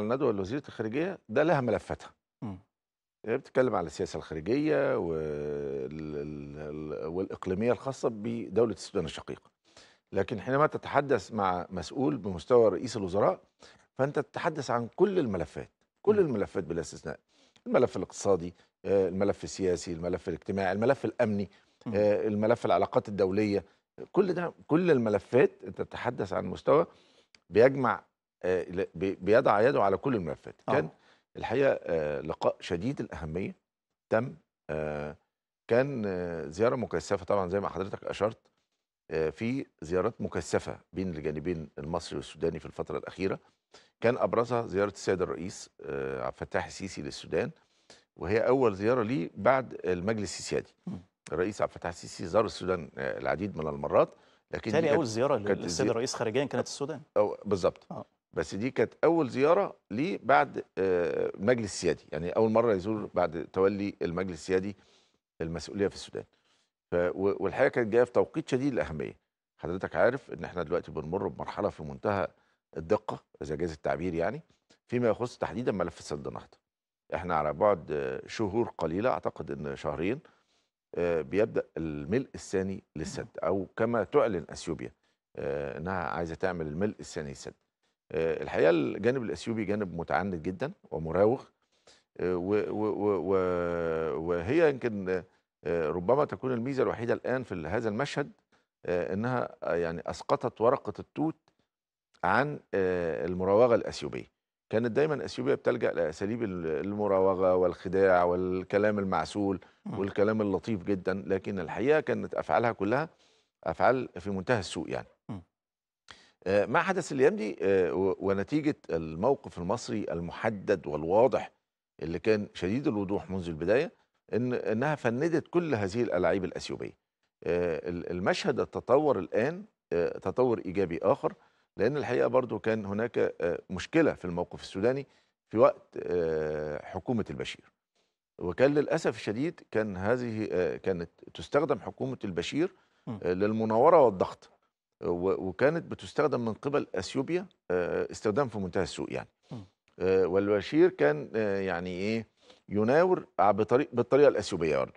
الندوه لوزيره الخارجيه ده لها ملفاتها هي بتتكلم على السياسه الخارجيه والاقليميه الخاصه بدوله السودان الشقيقه لكن حينما تتحدث مع مسؤول بمستوى رئيس الوزراء فانت تتحدث عن كل الملفات كل الملفات بلا استثناء الملف الاقتصادي آه، الملف السياسي الملف الاجتماعي الملف الامني آه، الملف العلاقات الدوليه كل ده كل الملفات انت تتحدث عن مستوى بيجمع آه، بيضع يده على كل الملفات آه. كان الحقيقه آه، لقاء شديد الاهميه تم كان زياره مكثفه طبعا زي ما حضرتك اشرت في زيارات مكثفه بين الجانبين المصري والسوداني في الفتره الاخيره كان ابرزها زياره السيد الرئيس عبد الفتاح السيسي للسودان وهي اول زياره ليه بعد المجلس السيادي الرئيس عبد الفتاح السيسي زار السودان العديد من المرات لكن تاني اول زياره للسيد الرئيس خارجيا كانت السودان بالظبط بس دي كانت اول زياره ليه بعد المجلس آه، السيادي يعني اول مره يزور بعد تولي المجلس السيادي المسؤوليه في السودان والحقيقه كانت جايه في توقيت شديد الاهميه حضرتك عارف ان احنا دلوقتي بنمر بمرحله في منتهى الدقه اذا جاز التعبير يعني فيما يخص تحديدا ملف سد النهضه احنا على بعد آه، شهور قليله اعتقد ان شهرين آه، بيبدا الملء الثاني للسد او كما تعلن اثيوبيا انها عايزه تعمل الملء الثاني للسد آه، الحقيقه الجانب الاثيوبي جانب متعند جدا ومراوغ آه، وهي يمكن آه، ربما تكون الميزه الوحيده الان في هذا المشهد انها يعني اسقطت ورقه التوت عن المراوغه الاثيوبيه كانت دايما اثيوبيا بتلجا لاساليب المراوغه والخداع والكلام المعسول والكلام اللطيف جدا لكن الحقيقه كانت افعالها كلها افعال في منتهى السوء يعني آه، ما حدث الايام دي آه، ونتيجه الموقف المصري المحدد والواضح اللي كان شديد الوضوح منذ البدايه ان انها فندت كل هذه الالاعيب الاثيوبيه. آه، المشهد التطور الان تطور ايجابي اخر لان الحقيقه برضو كان هناك مشكله في الموقف السوداني في وقت حكومه البشير. وكان للاسف الشديد كان هذه كانت تستخدم حكومه البشير للمناوره والضغط. وكانت بتستخدم من قبل اثيوبيا آه، استخدام في منتهى السوء يعني آه، والبشير كان آه، يعني ايه يناور بطريق بالطريقه الاثيوبيه برضه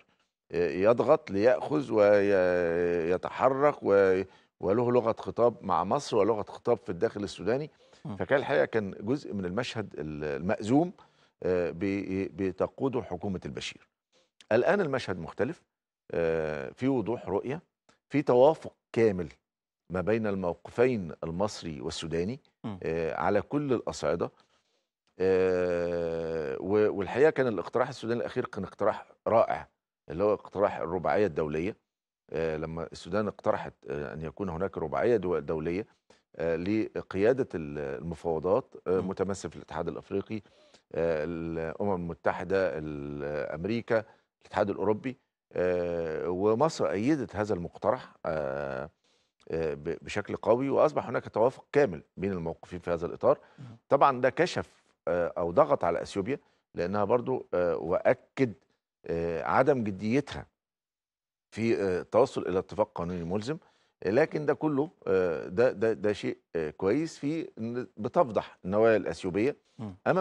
يضغط ليأخذ ويتحرك وله لغه خطاب مع مصر ولغه خطاب في الداخل السوداني فكان الحقيقه كان جزء من المشهد المأزوم بتقوده حكومه البشير. الان المشهد مختلف في وضوح رؤيه في توافق كامل ما بين الموقفين المصري والسوداني آه، على كل الأصعدة آه، والحقيقة كان الاقتراح السوداني الأخير كان اقتراح رائع اللي هو اقتراح الرباعية الدولية آه، لما السودان اقترحت أن يكون هناك رباعية دولية لقيادة المفاوضات متمثل في الاتحاد الأفريقي الأمم المتحدة أمريكا الاتحاد الأوروبي ومصر أيدت هذا المقترح آه، بشكل قوي واصبح هناك توافق كامل بين الموقفين في هذا الاطار طبعا ده كشف آه، او ضغط على اثيوبيا لانها برضو آه، واكد عدم جديتها في التوصل الى اتفاق قانوني ملزم لكن ده كله ده ده ده شيء كويس في بتفضح النوايا الاثيوبيه امام